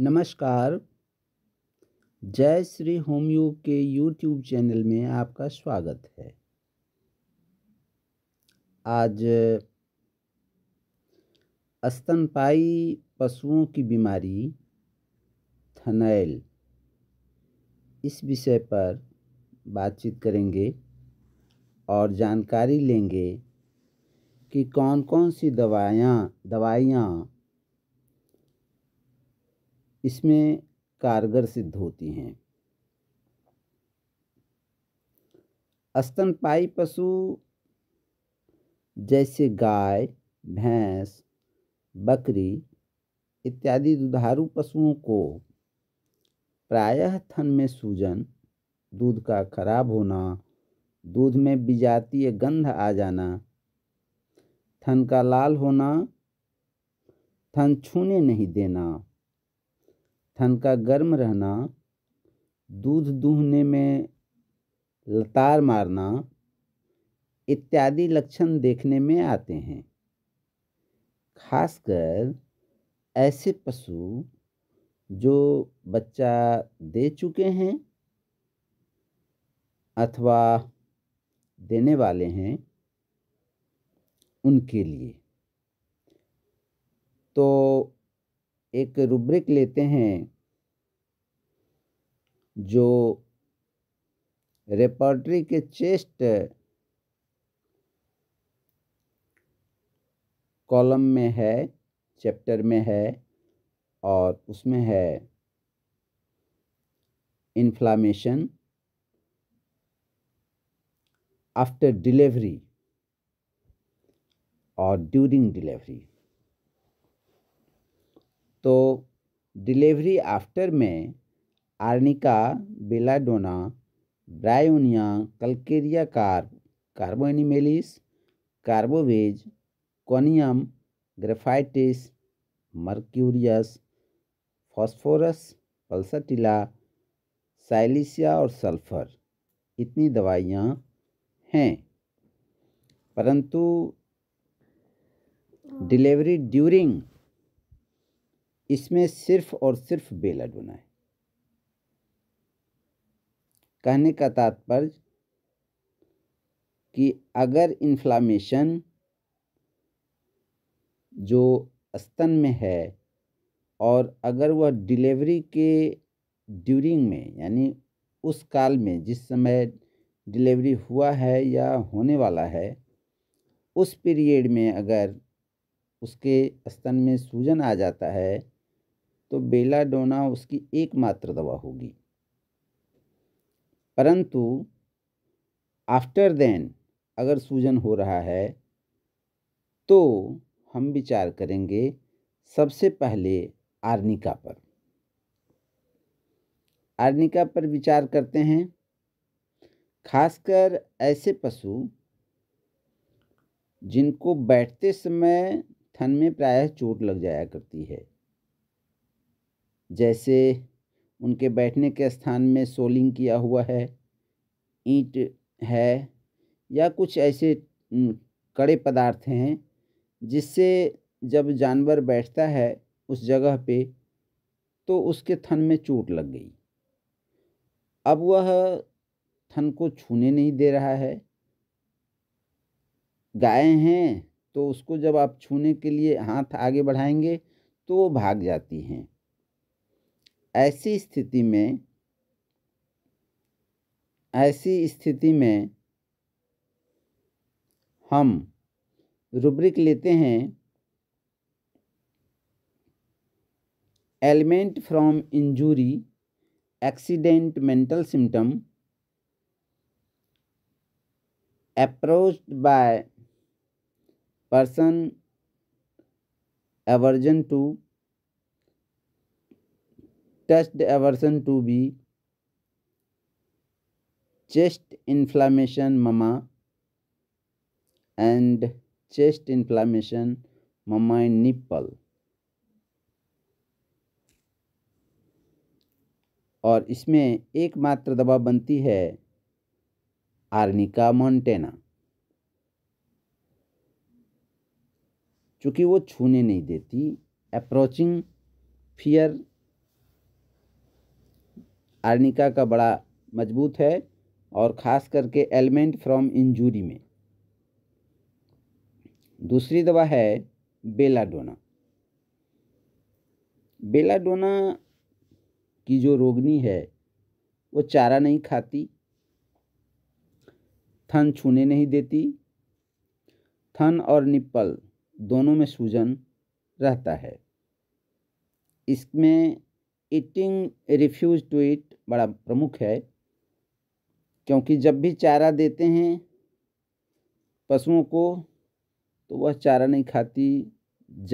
नमस्कार जय श्री होमयोग के यूट्यूब चैनल में आपका स्वागत है आज स्तनपाई पशुओं की बीमारी थनैल इस विषय पर बातचीत करेंगे और जानकारी लेंगे कि कौन कौन सी दवाइयाँ दवाइयाँ इसमें कारगर सिद्ध होती हैं स्तनपाई पशु जैसे गाय भैंस बकरी इत्यादि दुधारू पशुओं को प्रायः थन में सूजन दूध का खराब होना दूध में बिजातीय गंध आ जाना थन का लाल होना थन छूने नहीं देना थन का गर्म रहना दूध दूहने में लतार मारना इत्यादि लक्षण देखने में आते हैं खासकर ऐसे पशु जो बच्चा दे चुके हैं अथवा देने वाले हैं उनके लिए तो एक रूब्रिक लेते हैं जो रेपॉर्टरी के चेस्ट कॉलम में है चैप्टर में है और उसमें है इन्फ्लामेशन आफ्टर डिलीवरी और ड्यूरिंग डिलीवरी तो डिलीवरी आफ्टर में arnica belladonna bryonia calcarea carb carbo animalis carbo veg conium graphites mercurius phosphorus pulsatilla silicea और सल्फर इतनी दवाइयाँ हैं परंतु डिलीवरी ड्यूरिंग इसमें सिर्फ और सिर्फ बेला डोना है कहने का तात्पर्य कि अगर इन्फ्लामेशन जो स्तन में है और अगर वह डिलीवरी के ड्यूरिंग में यानी उस काल में जिस समय डिलीवरी हुआ है या होने वाला है उस पीरियड में अगर उसके स्तन में सूजन आ जाता है तो बेलाडोना उसकी एकमात्र दवा होगी परंतु आफ्टर देन अगर सूजन हो रहा है तो हम विचार करेंगे सबसे पहले आर्निका पर आर्निका पर विचार करते हैं खासकर ऐसे पशु जिनको बैठते समय थन में प्रायः चोट लग जाया करती है जैसे उनके बैठने के स्थान में सोलिंग किया हुआ है ईंट है या कुछ ऐसे कड़े पदार्थ हैं जिससे जब जानवर बैठता है उस जगह पे तो उसके थन में चोट लग गई अब वह थन को छूने नहीं दे रहा है गाय हैं तो उसको जब आप छूने के लिए हाथ आगे बढ़ाएंगे तो वो भाग जाती हैं ऐसी स्थिति में ऐसी स्थिति में हम रूब्रिक लेते हैं ailment from injury accident mental symptom approach by person aversion to test aversion to be chest inflammation mamma and chest inflammation mamma and nipple और इसमें एकमात्र दवा बनती है आर्निका मोंटेना चूंकि वो छूने नहीं देती अप्रोचिंग फियर आर्निका का बड़ा मजबूत है और ख़ास करके एलिमेंट फ्रॉम इंजूरी में दूसरी दवा है बेलाडोना बेलाडोना की जो रोगनी है वो चारा नहीं खाती थन छूने नहीं देती थन और निप्पल दोनों में सूजन रहता है इसमें ईटिंग रिफ्यूज टू इट बड़ा प्रमुख है क्योंकि जब भी चारा देते हैं पशुओं को तो वह चारा नहीं खाती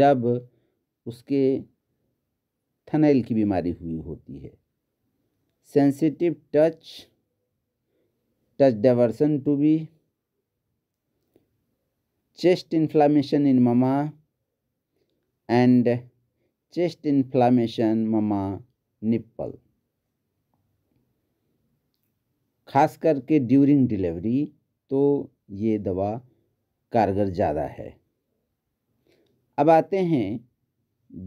जब उसके थनैल की बीमारी हुई होती है sensitive touch touch diversion to be chest inflammation in mamma and chest inflammation mamma nipple ख़ास करके ड्यूरिंग डिलीवरी तो ये दवा कारगर ज़्यादा है अब आते हैं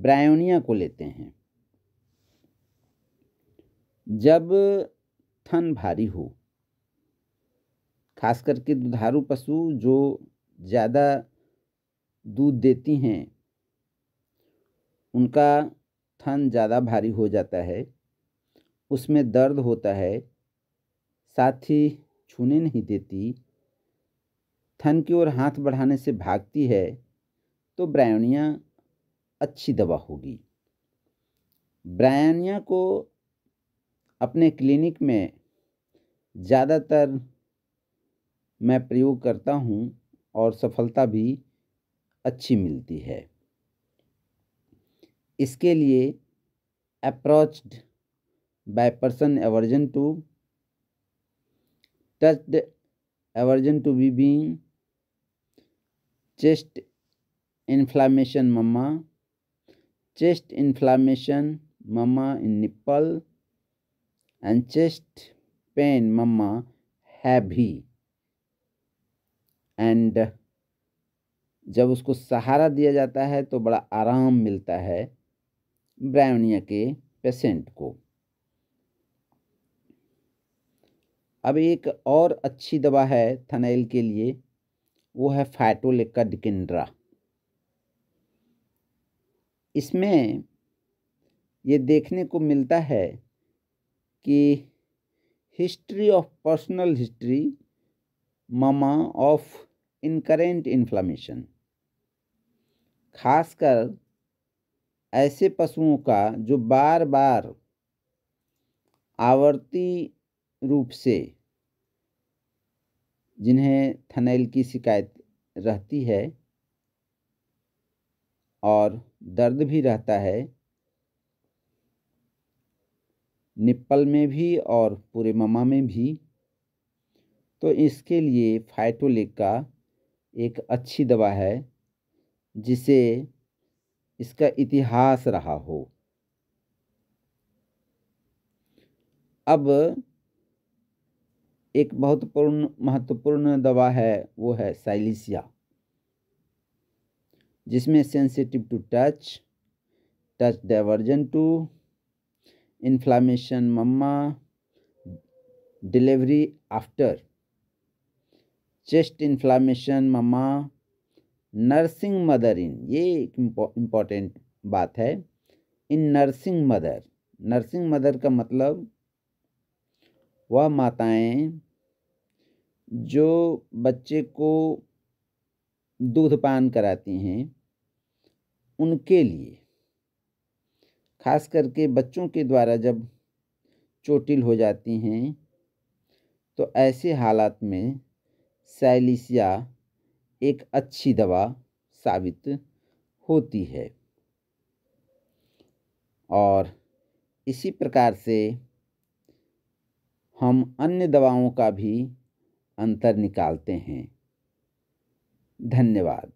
ब्रायोनिया को लेते हैं जब थन भारी हो खास करके दुधारू पशु जो ज़्यादा दूध देती हैं उनका थन ज़्यादा भारी हो जाता है उसमें दर्द होता है साथी छूने नहीं देती थन की ओर हाथ बढ़ाने से भागती है तो ब्रायोनिया अच्छी दवा होगी ब्रायोनिया को अपने क्लिनिक में ज़्यादातर मैं प्रयोग करता हूँ और सफलता भी अच्छी मिलती है इसके लिए approached by person aversion to touched aversion to be being chest inflammation mama chest inflammation mama in nipple and chest pain mama heavy and जब उसको सहारा दिया जाता है तो बड़ा आराम मिलता है ब्राउनिया के पेशेंट को अब एक और अच्छी दवा है थनेल के लिए वो है फैटोलिका डिकिंड्रा इसमें ये देखने को मिलता है कि history of personal history mamma of incurrent inflammation खासकर ऐसे पशुओं का जो बार बार आवर्ती रूप से जिन्हें थनैल की शिकायत रहती है और दर्द भी रहता है निप्पल में भी और पूरे ममा में भी तो इसके लिए फाइटोलिक का एक अच्छी दवा है जिसे इसका इतिहास रहा हो अब एक बहुत पूर्ण महत्वपूर्ण दवा है वो है साइलिसिया जिसमें sensitive to touch touch diversion to inflammation mamma delivery after chest inflammation mamma nursing mother in ये एक इम्पॉर्टेंट बात है इन नर्सिंग मदर नर्सिंग मदर का मतलब वह माताएं जो बच्चे को दूध पान कराती हैं उनके लिए खास करके बच्चों के द्वारा जब चोटिल हो जाती हैं तो ऐसे हालात में सैलिसिया एक अच्छी दवा साबित होती है और इसी प्रकार से हम अन्य दवाओं का भी अंतर निकालते हैं धन्यवाद